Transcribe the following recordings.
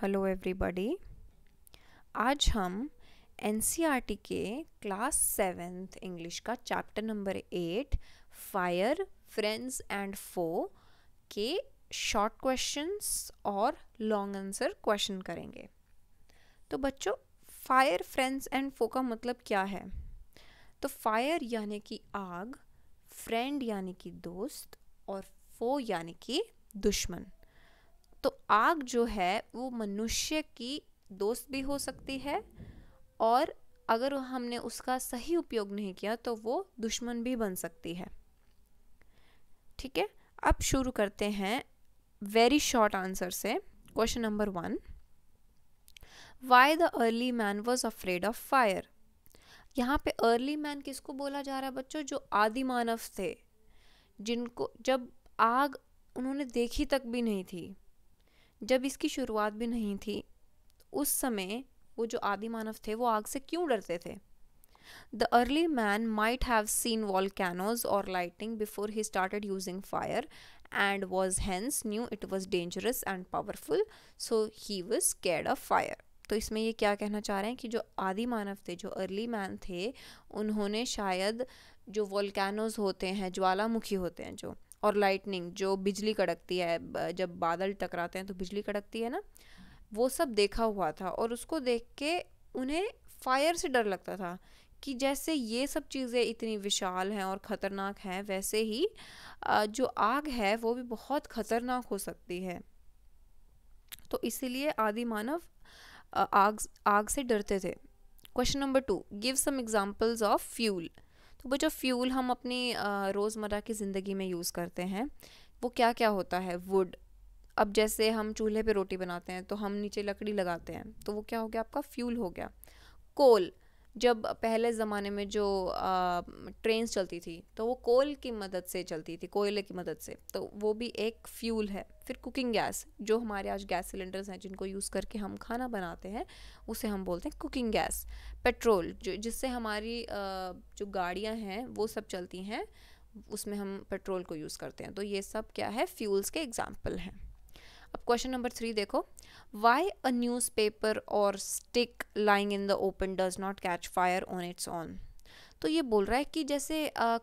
hello everybody आज हम एन e के क्लास सेवेंथ इंग्लिश का chapter number eight fire friends and foe के शॉर्ट क्वेश्चंस और लॉन्ग आंसर क्वेश्चन करेंगे तो बच्चों फायर फ्रेंड्स एंड फो का मतलब क्या है तो फायर यानी कि आग फ्रेंड यानी कि दोस्त और फो यानी कि दुश्मन तो आग जो है वो मनुष्य की दोस्त भी हो सकती है और अगर हमने उसका सही उपयोग नहीं किया तो वो दुश्मन भी बन सकती है ठीक है अब शुरू करते हैं वेरी शॉर्ट आंसर से question number one why the early man was afraid of fire यहाँ पे अर्ली मैन किसको बोला जा रहा है बच्चों जो आदि मानव थे जिनको जब आग उन्होंने देखी तक भी नहीं थी जब इसकी शुरुआत भी नहीं थी उस समय वो जो आदि मानव थे वो आग से क्यों डरते थे the early man might have seen volcanoes और lightning before he started using fire and was hence knew it was dangerous and powerful so he was scared of fire तो इसमें ये क्या कहना चाह रहे हैं कि जो आदि मानव थे जो अर्ली मैन थे उन्होंने शायद जो वॉलकैनोज होते हैं ज्वालामुखी होते हैं जो और लाइटनिंग जो बिजली कड़कती है जब बादल टकराते हैं तो बिजली कड़कती है ना वो सब देखा हुआ था और उसको देख के उन्हें फायर से डर लगता था कि जैसे ये सब चीज़ें इतनी विशाल हैं और ख़तरनाक हैं वैसे ही जो आग है वो भी बहुत ख़तरनाक हो सकती है तो इसीलिए आदि मानव आग आग से डरते थे question number two give some examples of fuel तो वो जो फ्यूल हम अपनी रोज़मर्रा की ज़िंदगी में यूज़ करते हैं वो क्या क्या होता है वुड अब जैसे हम चूल्हे पे रोटी बनाते हैं तो हम नीचे लकड़ी लगाते हैं तो वो क्या हो गया आपका फ्यूल हो गया कोल जब पहले ज़माने में जो ट्रेन चलती थी तो वो कोल की मदद से चलती थी कोयले की मदद से तो वो भी एक फ्यूल है फिर कुकिंग गैस जो हमारे आज गैस सिलेंडर्स हैं जिनको यूज़ करके हम खाना बनाते हैं उसे हम बोलते हैं कुकिंग गैस पेट्रोल जो जिससे हमारी जो गाड़ियाँ हैं वो सब चलती हैं उसमें हम पेट्रोल को यूज़ करते हैं तो ये सब क्या है फ्यूल्स के एग्ज़ाम्पल हैं अब क्वेश्चन नंबर थ्री देखो वाई अ न्यूज़ पेपर और stick lying in the open does not catch fire on its own तो ये बोल रहा है कि जैसे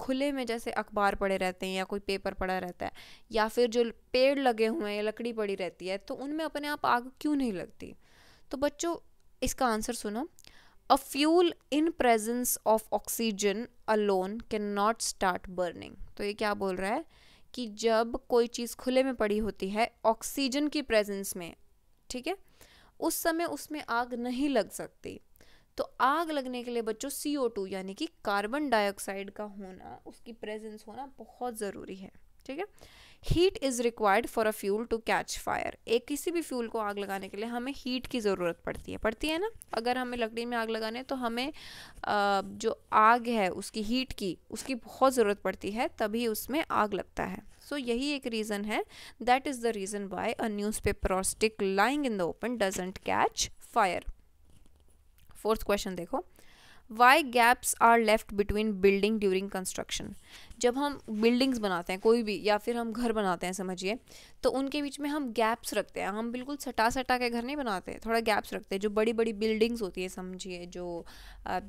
खुले में जैसे अखबार पड़े रहते हैं या कोई पेपर पड़ा रहता है या फिर जो पेड़ लगे हुए हैं या लकड़ी पड़ी रहती है तो उनमें अपने आप आग क्यों नहीं लगती तो बच्चों इसका आंसर सुनो a fuel in presence of oxygen alone can not start burning तो ये क्या बोल रहा है कि जब कोई चीज़ खुले में पड़ी होती है ऑक्सीजन की प्रेजेंस में ठीक है उस समय उसमें आग नहीं लग सकती तो आग लगने के लिए बच्चों सी ओ टू यानी कि कार्बन डाइऑक्साइड का होना उसकी प्रेजेंस होना बहुत ज़रूरी है ठीक है heat is required for a fuel to catch fire एक किसी भी फ्यूल को आग लगाने के लिए हमें हीट की ज़रूरत पड़ती है पड़ती है ना अगर हमें लकड़ी में आग लगाने तो हमें जो आग है उसकी हीट की उसकी बहुत ज़रूरत पड़ती है तभी उसमें आग लगता है सो so, यही एक रीज़न है that is the reason why a newspaper or stick lying in the open doesn't catch fire fourth question देखो why gaps are left between building during construction जब हम बिल्डिंग्स बनाते हैं कोई भी या फिर हम घर बनाते हैं समझिए तो उनके बीच में हम गैप्स रखते हैं हम बिल्कुल सटा सटा के घर नहीं बनाते थोड़ा गैप्स रखते हैं जो बड़ी बड़ी बिल्डिंग्स होती है समझिए जो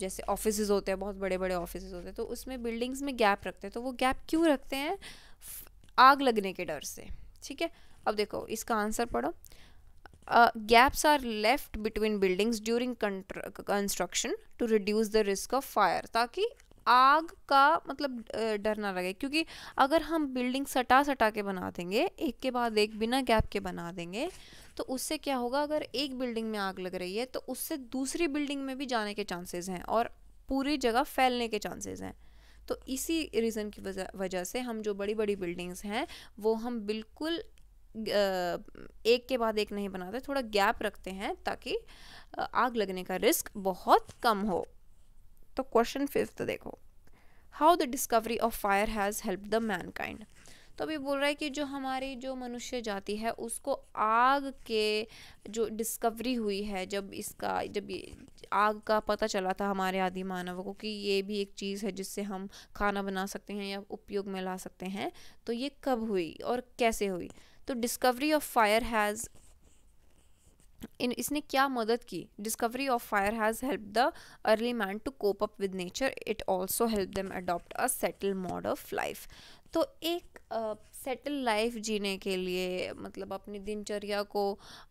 जैसे ऑफिस होते हैं बहुत बड़े बड़े ऑफिस होते हैं तो उसमें बिल्डिंग्स में गैप रखते हैं तो वो गैप क्यों रखते हैं आग लगने के डर से ठीक है अब देखो इसका आंसर पढ़ो gaps uh, gaps are left between buildings during construction to reduce the risk of fire ताकि आग का मतलब डर ना लगे क्योंकि अगर हम बिल्डिंग सटा सटा के बना देंगे एक के बाद एक बिना गैप के बना देंगे तो उससे क्या होगा अगर एक बिल्डिंग में आग लग रही है तो उससे दूसरी बिल्डिंग में भी जाने के चांसेस हैं और पूरी जगह फैलने के चांसेस हैं तो इसी रीज़न की वजह से हम जो बड़ी बड़ी बिल्डिंग्स हैं वो हम बिल्कुल एक के बाद एक नहीं बनाते थोड़ा गैप रखते हैं ताकि आग लगने का रिस्क बहुत कम हो तो क्वेश्चन फिफ्थ देखो how the discovery of fire has help the mankind तो अभी बोल रहा है कि जो हमारी जो मनुष्य जाति है उसको आग के जो डिस्कवरी हुई है जब इसका जब आग का पता चला था हमारे आदि मानवों को कि ये भी एक चीज़ है जिससे हम खाना बना सकते हैं या उपयोग में ला सकते हैं तो ये कब हुई और कैसे हुई तो discovery of fire has in इसने क्या मदद की discovery of fire has help the early man to cope up with nature it also help them adopt a settle mode of life तो एक सेटल लाइफ जीने के लिए मतलब अपनी दिनचर्या को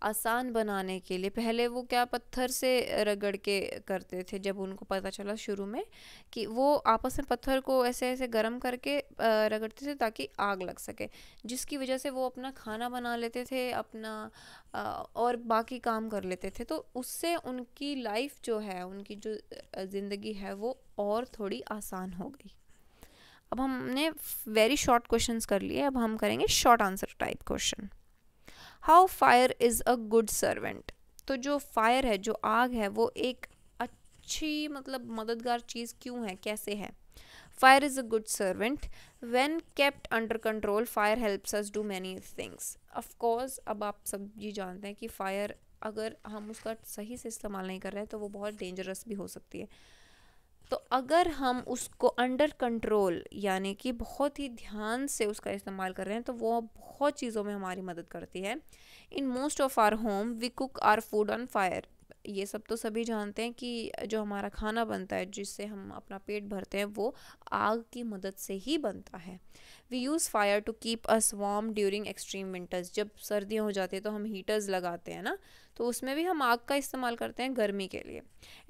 आसान बनाने के लिए पहले वो क्या पत्थर से रगड़ के करते थे जब उनको पता चला शुरू में कि वो आपस में पत्थर को ऐसे ऐसे गर्म करके रगड़ते थे ताकि आग लग सके जिसकी वजह से वो अपना खाना बना लेते थे अपना और बाकी काम कर लेते थे तो उससे उनकी लाइफ जो है उनकी जो ज़िंदगी है वो और थोड़ी आसान हो गई अब हमने वेरी शॉर्ट क्वेश्चन कर लिए अब हम करेंगे short answer type question how fire is a good servant तो जो फायर है जो आग है वो एक अच्छी मतलब मददगार चीज़ क्यों है कैसे है fire is a good servant when kept under control fire helps us do many things of course अब आप सब ये जानते हैं कि फायर अगर हम उसका सही से इस्तेमाल नहीं कर रहे हैं तो वो बहुत डेंजरस भी हो सकती है तो अगर हम उसको अंडर कंट्रोल यानी कि बहुत ही ध्यान से उसका इस्तेमाल कर रहे हैं तो वो बहुत चीज़ों में हमारी मदद करती है in most of our home we cook our food on fire ये सब तो सभी जानते हैं कि जो हमारा खाना बनता है जिससे हम अपना पेट भरते हैं वो आग की मदद से ही बनता है we use fire to keep us warm during extreme winters जब सर्दियाँ हो जाती है तो हम हीटर्स लगाते हैं ना तो उसमें भी हम आग का इस्तेमाल करते हैं गर्मी के लिए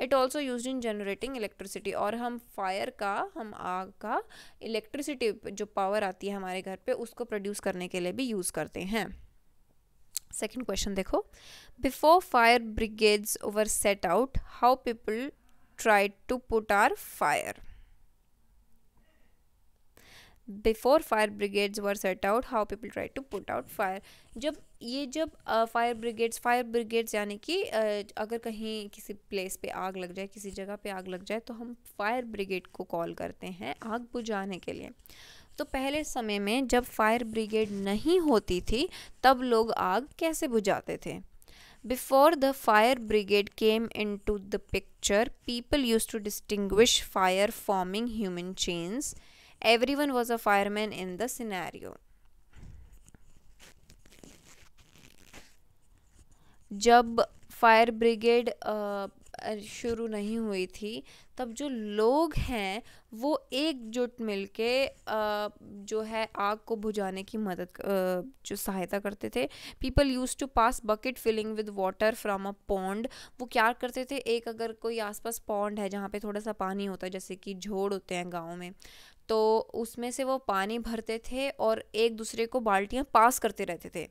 it also use in generating electricity और हम फायर का हम आग का इलेक्ट्रिसिटी जो पावर आती है हमारे घर पर उसको प्रोड्यूस करने के लिए भी यूज़ करते हैं सेकेंड क्वेश्चन देखो before fire brigades over set out how people try to put our fire before fire brigades were set out how people try to put out fire जब ये जब फायर ब्रिगेड्स फायर ब्रिगेड्स यानी कि uh, अगर कहीं किसी place पे आग लग जाए किसी जगह पे आग लग जाए तो हम फायर ब्रिगेड को कॉल करते हैं आग बुझाने के लिए तो पहले समय में जब फायर ब्रिगेड नहीं होती थी तब लोग आग कैसे बुझाते थे before the fire brigade came in to the picture people use to distinguish fire forming human chains every one was a fire man in the scenario जब फायर ब्रिगेड शुरू नहीं हुई थी तब जो लोग हैं वो एकजुट मिल के जो है आग को बुझाने की मदद जो सहायता करते थे people use to pass bucket filling with water from a pond वो क्या करते थे एक अगर कोई आसपास पॉन्ड है जहाँ पे थोड़ा सा पानी होता है जैसे कि झोड़ होते हैं गाँव में तो उसमें से वो पानी भरते थे और एक दूसरे को बाल्टियाँ पास करते रहते थे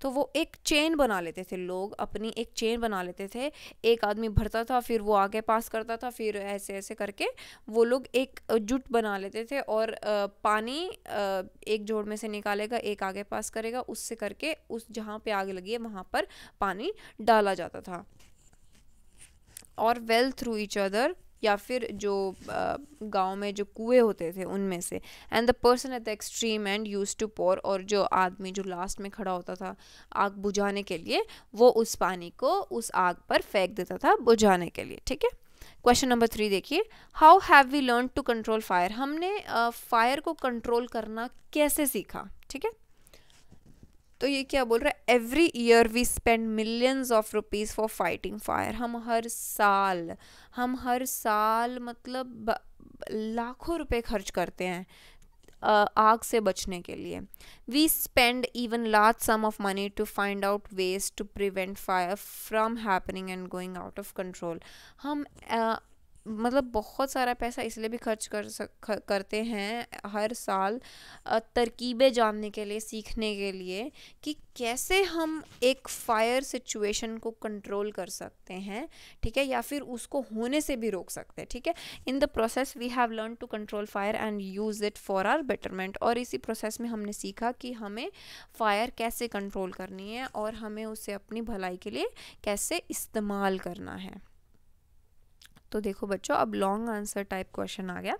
तो वो एक चेन बना लेते थे लोग अपनी एक चेन बना लेते थे एक आदमी भरता था फिर वो आगे पास करता था फिर ऐसे ऐसे करके वो लोग एक जुट बना लेते थे और पानी एक जोड़ में से निकालेगा एक आगे पास करेगा उससे करके उस जहाँ पे आग लगी है वहाँ पर पानी डाला जाता था और वेल थ्रू इच अदर या फिर जो गांव में जो कुएं होते थे उनमें से and the person at the extreme end used to pour और जो आदमी जो लास्ट में खड़ा होता था आग बुझाने के लिए वो उस पानी को उस आग पर फेंक देता था बुझाने के लिए ठीक है क्वेश्चन नंबर थ्री देखिए how have we learn to control fire हमने फायर uh, को कंट्रोल करना कैसे सीखा ठीक है तो ये क्या बोल रहा है every year we spend millions of rupees for fighting fire हम हर साल हम हर साल मतलब लाखों रुपए खर्च करते हैं आग से बचने के लिए we spend even large sum of money to find out ways to prevent fire from happening and going out of control हम मतलब बहुत सारा पैसा इसलिए भी खर्च कर सक करते हैं हर साल तरकीबें जानने के लिए सीखने के लिए कि कैसे हम एक फायर सिचुएशन को कंट्रोल कर सकते हैं ठीक है या फिर उसको होने से भी रोक सकते हैं ठीक है in the process we have learn to control fire and use it for our betterment और इसी प्रोसेस में हमने सीखा कि हमें फायर कैसे कंट्रोल करनी है और हमें उसे अपनी भलाई के लिए कैसे इस्तेमाल करना है तो देखो बच्चों अब लॉन्ग आंसर टाइप क्वेश्चन आ गया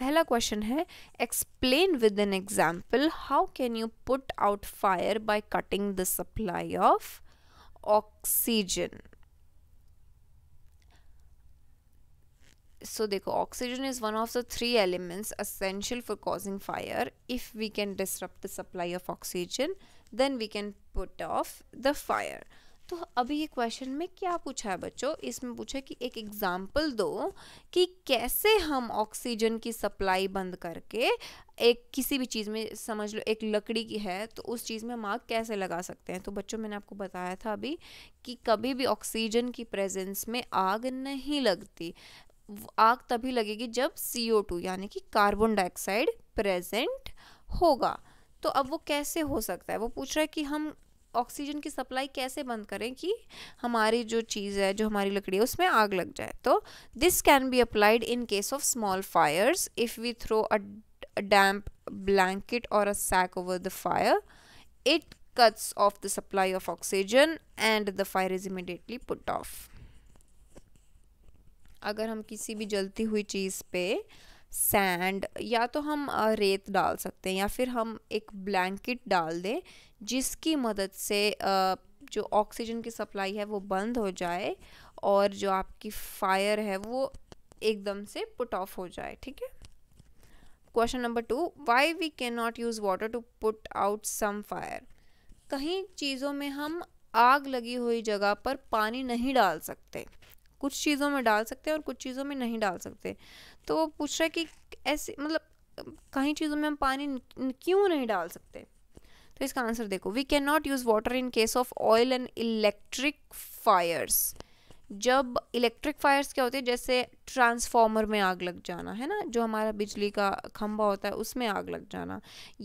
पहला क्वेश्चन है explain with an example how can you put out fire by cutting the supply of oxygen so देखो oxygen is one of the three elements essential for causing fire if we can disrupt the supply of oxygen then we can put off the fire तो अभी ये question में क्या पूछा है बच्चों इसमें पूछा कि एक एग्जाम्पल दो कि कैसे हम ऑक्सीजन की सप्लाई बंद करके एक किसी भी चीज़ में समझ लो एक लकड़ी की है तो उस चीज़ में हम आग कैसे लगा सकते हैं तो बच्चों मैंने आपको बताया था अभी कि कभी भी ऑक्सीजन की प्रेजेंस में आग नहीं लगती आग तभी लगेगी जब सी यानी कि कार्बन डाइऑक्साइड प्रेजेंट होगा तो अब वो कैसे हो सकता है वो पूछ रहा है कि हम ऑक्सीजन की सप्लाई कैसे बंद करें कि हमारी जो चीज़ है जो हमारी लकड़ी है उसमें आग लग जाए तो this can be applied in case of small fires if we throw a damp blanket और a sack over the fire it cuts off the supply of oxygen and the fire is immediately put off अगर हम किसी भी जलती हुई चीज़ पे sand या तो हम रेत डाल सकते हैं या फिर हम एक ब्लैंकेट डाल दें जिसकी मदद से जो ऑक्सीजन की सप्लाई है वो बंद हो जाए और जो आपकी फायर है वो एकदम से पुट ऑफ हो जाए ठीक है question number two why we can not use water to put out some fire कहीं चीज़ों में हम आग लगी हुई जगह पर पानी नहीं डाल सकते कुछ चीज़ों में डाल सकते हैं और कुछ चीज़ों में नहीं डाल सकते तो वो पूछ रहा है कि ऐसे मतलब कहीं चीज़ों में हम पानी क्यों नहीं डाल सकते तो इसका आंसर देखो we can not use water in case of oil and electric fires जब इलेक्ट्रिक फायर्स क्या होते हैं जैसे ट्रांसफॉर्मर में आग लग जाना है ना जो हमारा बिजली का खम्भा होता है उसमें आग लग जाना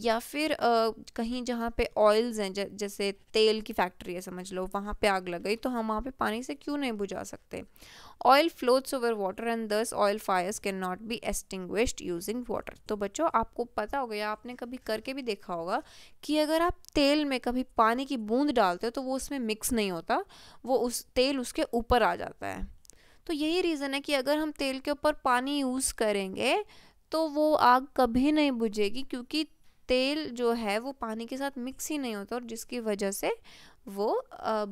या फिर आ, कहीं जहाँ पे ऑयल्स हैं जैसे तेल की फैक्ट्री है समझ लो वहाँ पे आग लग गई तो हम वहाँ पे पानी से क्यों नहीं बुझा सकते oil floats over water and thus oil fires can not be extinguished using water तो बच्चों आपको पता होगा या आपने कभी करके भी देखा होगा कि अगर आप तेल में कभी पानी की बूंद डालते हो तो वो उसमें मिक्स नहीं होता वो उस तेल उसके ऊपर आ जाता है तो यही रीज़न है कि अगर हम तेल के ऊपर पानी यूज़ करेंगे तो वो आग कभी नहीं बुझेगी क्योंकि तेल जो है वो पानी के साथ मिक्स ही नहीं होता और जिसकी वजह से वो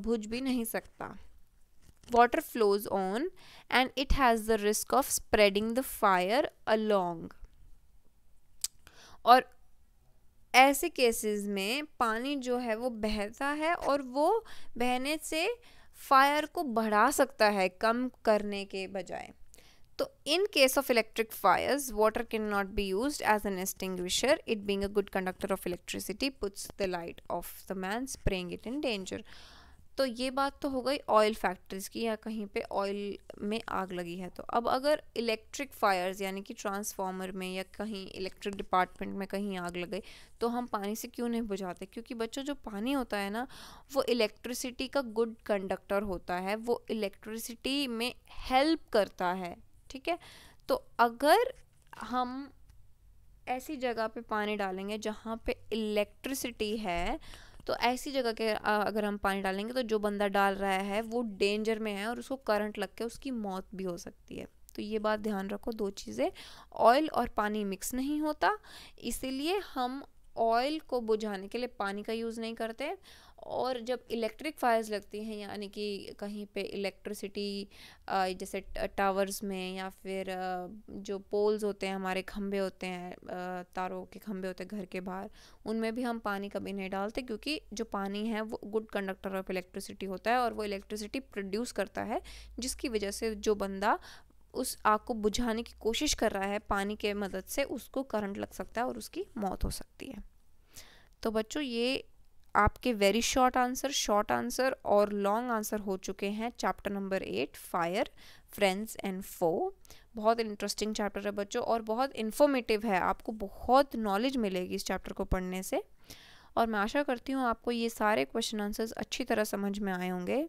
भुज भी नहीं सकता water flows on and it has the risk of spreading the fire along और ऐसे केसेस में पानी जो है वो बहता है और वो बहने से फायर को बढ़ा सकता है कम करने के बजाय तो in case of electric fires water can not be use as an extinguisher it being a good conductor of electricity puts the light of the man spraying it in danger तो ये बात तो हो गई ऑयल फैक्ट्रीज़ की या कहीं पे ऑयल में आग लगी है तो अब अगर इलेक्ट्रिक फायर्स यानी कि ट्रांसफार्मर में या कहीं इलेक्ट्रिक डिपार्टमेंट में कहीं आग लग गई तो हम पानी से क्यों नहीं बुझाते क्योंकि बच्चों जो पानी होता है ना वो इलेक्ट्रिसिटी का गुड कंडक्टर होता है वो इलेक्ट्रिसिटी में हेल्प करता है ठीक है तो अगर हम ऐसी जगह पे पानी डालेंगे जहाँ पे इलेक्ट्रिसिटी है तो ऐसी जगह के अगर हम पानी डालेंगे तो जो बंदा डाल रहा है वो डेंजर में है और उसको करंट लग के उसकी मौत भी हो सकती है तो ये बात ध्यान रखो दो चीज़ें ऑयल और पानी मिक्स नहीं होता इसीलिए हम ऑयल को बुझाने के लिए पानी का यूज़ नहीं करते और जब इलेक्ट्रिक फायर्स लगती हैं यानी कि कहीं पे इलेक्ट्रिसिटी जैसे टावर्स में या फिर जो पोल्स होते हैं हमारे खम्भे होते हैं तारों के खम्भे होते हैं घर के बाहर उनमें भी हम पानी कभी नहीं डालते क्योंकि जो पानी है वो गुड कंडक्टर ऑफ इलेक्ट्रिसिटी होता है और वो इलेक्ट्रिसिटी प्रोड्यूस करता है जिसकी वजह से जो बंदा उस आग को बुझाने की कोशिश कर रहा है पानी के मदद से उसको करंट लग सकता है और उसकी मौत हो सकती है तो बच्चों ये आपके very short answer short answer और लॉन्ग आंसर हो चुके हैं chapter number eight fire friends and foe बहुत इंटरेस्टिंग चैप्टर है बच्चों और बहुत इन्फॉर्मेटिव है आपको बहुत नॉलेज मिलेगी इस चैप्टर को पढ़ने से और मैं आशा करती हूँ आपको ये सारे क्वेश्चन आंसर्स अच्छी तरह समझ में आए होंगे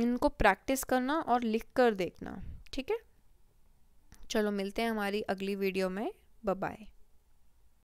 इनको प्रैक्टिस करना और लिख कर देखना ठीक है चलो मिलते हैं हमारी अगली वीडियो में बाय